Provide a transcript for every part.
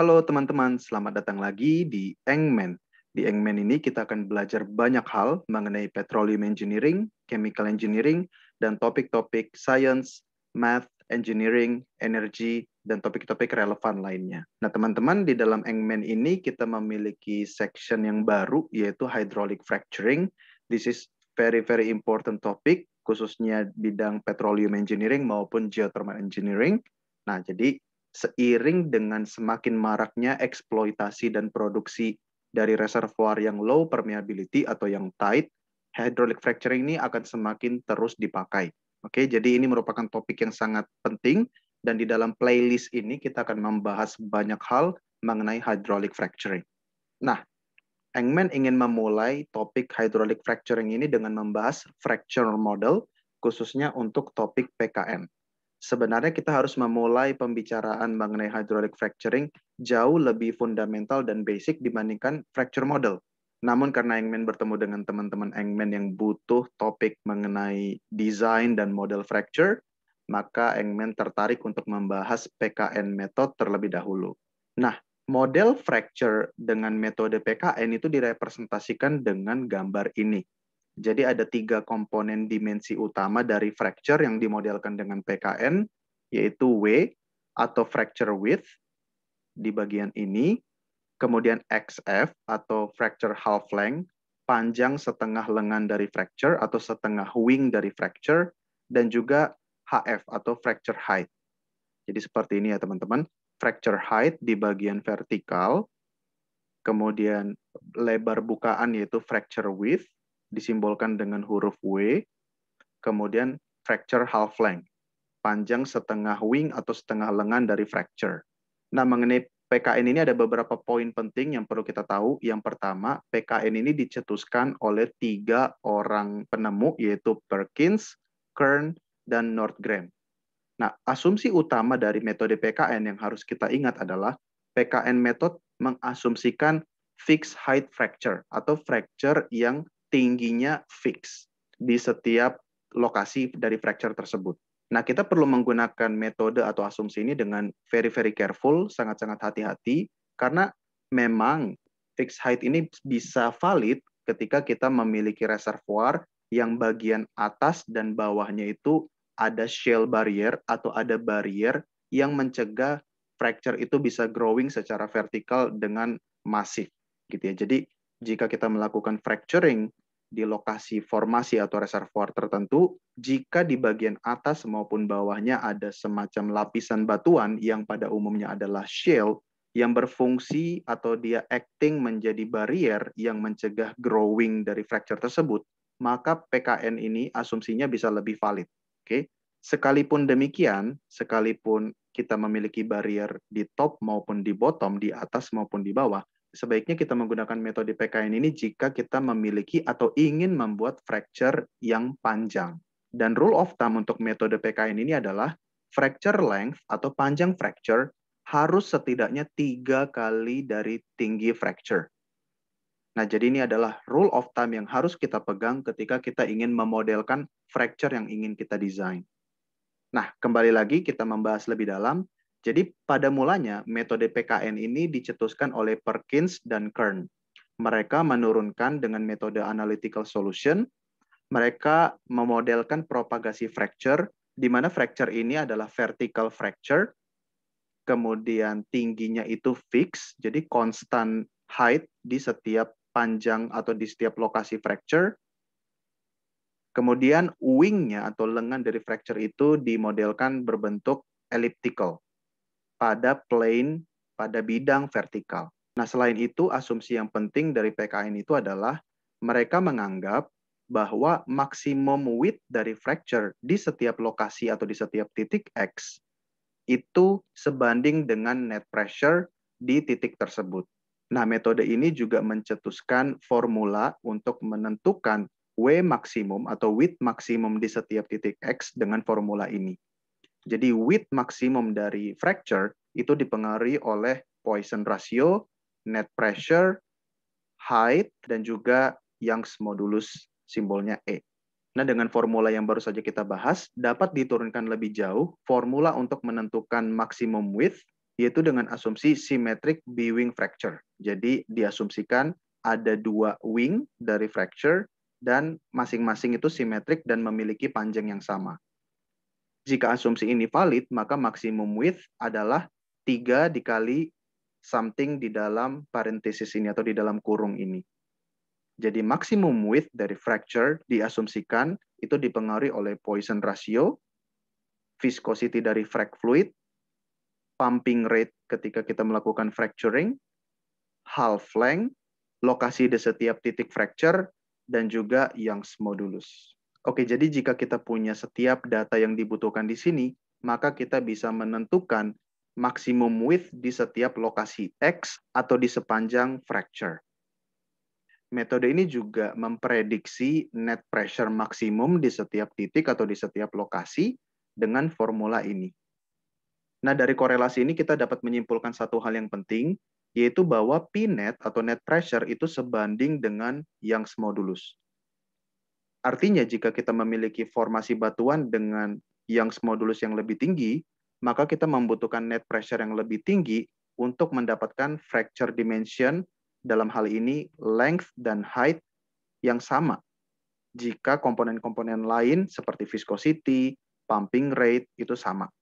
Halo teman-teman, selamat datang lagi di Engman. Di Engman ini kita akan belajar banyak hal mengenai petroleum engineering, chemical engineering, dan topik-topik science, math, engineering, energy, dan topik-topik relevan lainnya. Nah teman-teman, di dalam Engman ini kita memiliki section yang baru yaitu hydraulic fracturing. This is very very important topic khususnya bidang petroleum engineering maupun geothermal engineering. Nah, jadi seiring dengan semakin maraknya eksploitasi dan produksi dari reservoir yang low permeability atau yang tight, hydraulic fracturing ini akan semakin terus dipakai. Oke, jadi ini merupakan topik yang sangat penting dan di dalam playlist ini kita akan membahas banyak hal mengenai hydraulic fracturing. Nah, Engman ingin memulai topik hydraulic fracturing ini dengan membahas fracture model khususnya untuk topik PKM sebenarnya kita harus memulai pembicaraan mengenai hydraulic fracturing jauh lebih fundamental dan basic dibandingkan fracture model. Namun karena Engman bertemu dengan teman-teman Engman yang butuh topik mengenai desain dan model fracture, maka Engman tertarik untuk membahas PKN method terlebih dahulu. Nah, model fracture dengan metode PKN itu direpresentasikan dengan gambar ini. Jadi ada tiga komponen dimensi utama dari fracture yang dimodelkan dengan PKN, yaitu W atau fracture width di bagian ini, kemudian XF atau fracture half length, panjang setengah lengan dari fracture atau setengah wing dari fracture, dan juga HF atau fracture height. Jadi seperti ini ya teman-teman, fracture height di bagian vertikal, kemudian lebar bukaan yaitu fracture width, disimbolkan dengan huruf W, kemudian fracture half length, panjang setengah wing atau setengah lengan dari fracture. Nah, mengenai PKN ini ada beberapa poin penting yang perlu kita tahu. Yang pertama, PKN ini dicetuskan oleh tiga orang penemu, yaitu Perkins, Kern, dan Nordgren. Nah, asumsi utama dari metode PKN yang harus kita ingat adalah PKN metode mengasumsikan fixed height fracture atau fracture yang tingginya fix di setiap lokasi dari fracture tersebut. Nah, kita perlu menggunakan metode atau asumsi ini dengan very very careful, sangat-sangat hati-hati karena memang fixed height ini bisa valid ketika kita memiliki reservoir yang bagian atas dan bawahnya itu ada shell barrier atau ada barrier yang mencegah fracture itu bisa growing secara vertikal dengan masif gitu ya. Jadi jika kita melakukan fracturing di lokasi formasi atau reservoir tertentu jika di bagian atas maupun bawahnya ada semacam lapisan batuan yang pada umumnya adalah shale yang berfungsi atau dia acting menjadi barrier yang mencegah growing dari fracture tersebut, maka PKN ini asumsinya bisa lebih valid. Oke. Sekalipun demikian, sekalipun kita memiliki barrier di top maupun di bottom, di atas maupun di bawah, sebaiknya kita menggunakan metode PKN ini jika kita memiliki atau ingin membuat fracture yang panjang. Dan rule of thumb untuk metode PKN ini adalah fracture length atau panjang fracture harus setidaknya tiga kali dari tinggi fracture. Nah, jadi ini adalah rule of thumb yang harus kita pegang ketika kita ingin memodelkan fracture yang ingin kita desain. Nah, kembali lagi kita membahas lebih dalam jadi pada mulanya metode PKN ini dicetuskan oleh Perkins dan Kern. Mereka menurunkan dengan metode analytical solution, mereka memodelkan propagasi fracture, di mana fracture ini adalah vertical fracture, kemudian tingginya itu fix, jadi constant height di setiap panjang atau di setiap lokasi fracture, Kemudian wingnya atau lengan dari fracture itu dimodelkan berbentuk elliptical pada plane, pada bidang vertikal. Nah, selain itu, asumsi yang penting dari PKN itu adalah mereka menganggap bahwa maksimum width dari fracture di setiap lokasi atau di setiap titik X itu sebanding dengan net pressure di titik tersebut. Nah, metode ini juga mencetuskan formula untuk menentukan W maksimum atau width maksimum di setiap titik X dengan formula ini. Jadi width maksimum dari fracture itu dipengaruhi oleh Poisson ratio, net pressure, height, dan juga Young's modulus simbolnya E. Nah, dengan formula yang baru saja kita bahas, dapat diturunkan lebih jauh formula untuk menentukan maksimum width, yaitu dengan asumsi symmetric B-wing fracture. Jadi, diasumsikan ada dua wing dari fracture, dan masing-masing itu simetrik dan memiliki panjang yang sama. Jika asumsi ini valid, maka maksimum width adalah tiga dikali something di dalam parentesis ini atau di dalam kurung ini. Jadi maksimum width dari fracture diasumsikan itu dipengaruhi oleh poison ratio, viscosity dari frac fluid, pumping rate ketika kita melakukan fracturing, half length, lokasi di setiap titik fracture, dan juga Young's modulus. Oke, jadi jika kita punya setiap data yang dibutuhkan di sini, maka kita bisa menentukan maksimum width di setiap lokasi X atau di sepanjang fracture. Metode ini juga memprediksi net pressure maksimum di setiap titik atau di setiap lokasi dengan formula ini. Nah, dari korelasi ini kita dapat menyimpulkan satu hal yang penting, yaitu bahwa P net atau net pressure itu sebanding dengan Young's modulus. Artinya jika kita memiliki formasi batuan dengan Young's modulus yang lebih tinggi, maka kita membutuhkan net pressure yang lebih tinggi untuk mendapatkan fracture dimension dalam hal ini length dan height yang sama. Jika komponen-komponen lain seperti viscosity, pumping rate itu sama.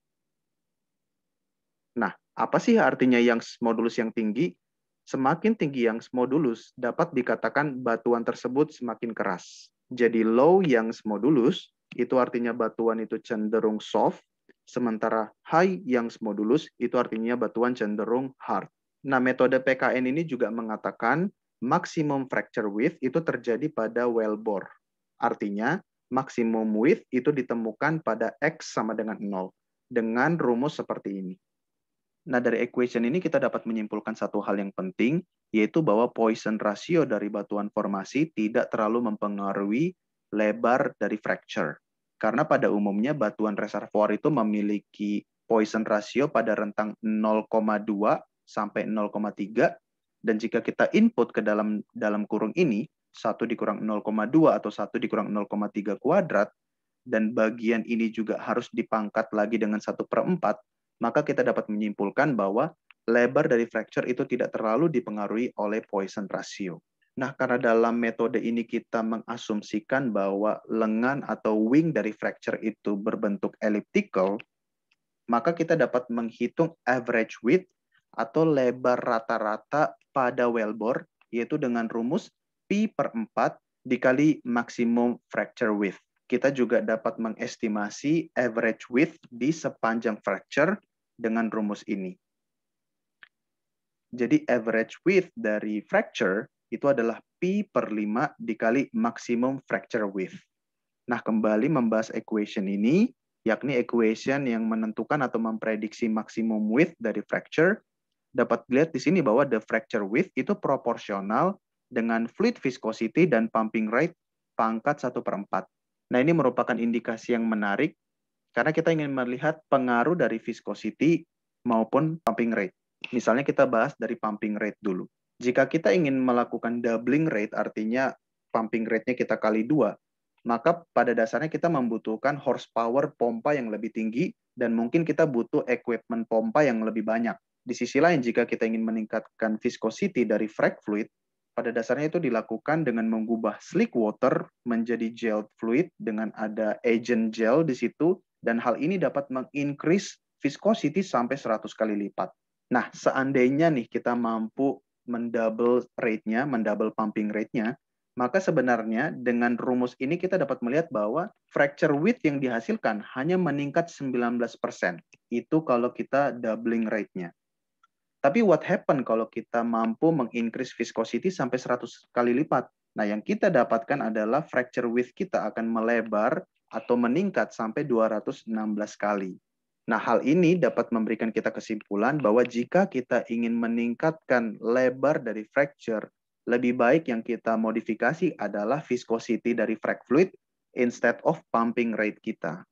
Nah, apa sih artinya yang modulus yang tinggi? Semakin tinggi yang modulus dapat dikatakan batuan tersebut semakin keras. Jadi low yang modulus itu artinya batuan itu cenderung soft, sementara high yang modulus itu artinya batuan cenderung hard. Nah, metode PKN ini juga mengatakan maximum fracture width itu terjadi pada wellbore. Artinya, maksimum width itu ditemukan pada X sama dengan 0 dengan rumus seperti ini. Nah, dari equation ini kita dapat menyimpulkan satu hal yang penting, yaitu bahwa poison ratio dari batuan formasi tidak terlalu mempengaruhi lebar dari fracture. Karena pada umumnya batuan reservoir itu memiliki poison ratio pada rentang 0,2 sampai 0,3 dan jika kita input ke dalam dalam kurung ini 1 dikurang 0,2 atau 1 dikurang 0,3 kuadrat dan bagian ini juga harus dipangkat lagi dengan 1 per 4, maka kita dapat menyimpulkan bahwa lebar dari fracture itu tidak terlalu dipengaruhi oleh poison ratio. Nah, karena dalam metode ini kita mengasumsikan bahwa lengan atau wing dari fracture itu berbentuk elliptical, maka kita dapat menghitung average width atau lebar rata-rata pada wellbore, yaitu dengan rumus pi per 4 dikali maksimum fracture width. Kita juga dapat mengestimasi average width di sepanjang fracture dengan rumus ini. Jadi average width dari fracture itu adalah P per 5 dikali maksimum fracture width. Nah, kembali membahas equation ini, yakni equation yang menentukan atau memprediksi maksimum width dari fracture. Dapat dilihat di sini bahwa the fracture width itu proporsional dengan fluid viscosity dan pumping rate pangkat 1 per 4. Nah, ini merupakan indikasi yang menarik karena kita ingin melihat pengaruh dari viscosity maupun pumping rate. Misalnya kita bahas dari pumping rate dulu. Jika kita ingin melakukan doubling rate, artinya pumping rate-nya kita kali dua, maka pada dasarnya kita membutuhkan horsepower pompa yang lebih tinggi dan mungkin kita butuh equipment pompa yang lebih banyak. Di sisi lain, jika kita ingin meningkatkan viscosity dari frac fluid, pada dasarnya itu dilakukan dengan mengubah slick water menjadi gel fluid dengan ada agent gel di situ dan hal ini dapat mengincrease viscosity sampai 100 kali lipat. Nah, seandainya nih kita mampu mendouble rate-nya, mendouble pumping rate-nya, maka sebenarnya dengan rumus ini kita dapat melihat bahwa fracture width yang dihasilkan hanya meningkat 19%. Itu kalau kita doubling rate-nya. Tapi what happen kalau kita mampu mengincrease viscosity sampai 100 kali lipat? Nah, yang kita dapatkan adalah fracture width kita akan melebar atau meningkat sampai 216 kali. Nah, hal ini dapat memberikan kita kesimpulan bahwa jika kita ingin meningkatkan lebar dari fracture, lebih baik yang kita modifikasi adalah viscosity dari frac fluid instead of pumping rate kita.